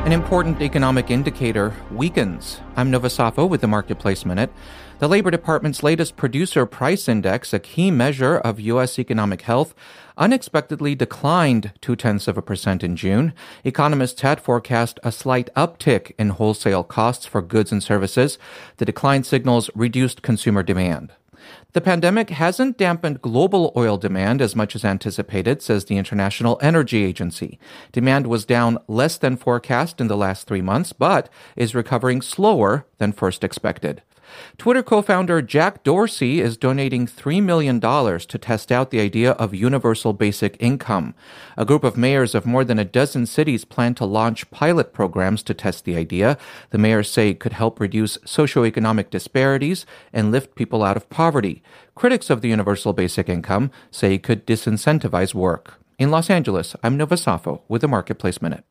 An important economic indicator weakens. I'm Novosafo with the Marketplace Minute. The Labor Department's latest producer price index, a key measure of U.S. economic health, unexpectedly declined two tenths of a percent in June. Economists had forecast a slight uptick in wholesale costs for goods and services. The decline signals reduced consumer demand. The pandemic hasn't dampened global oil demand as much as anticipated, says the International Energy Agency. Demand was down less than forecast in the last three months, but is recovering slower than first expected. Twitter co founder Jack Dorsey is donating $3 million to test out the idea of universal basic income. A group of mayors of more than a dozen cities plan to launch pilot programs to test the idea. The mayors say it could help reduce socioeconomic disparities and lift people out of poverty. Critics of the universal basic income say it could disincentivize work. In Los Angeles, I'm Nova Safo with the Marketplace Minute.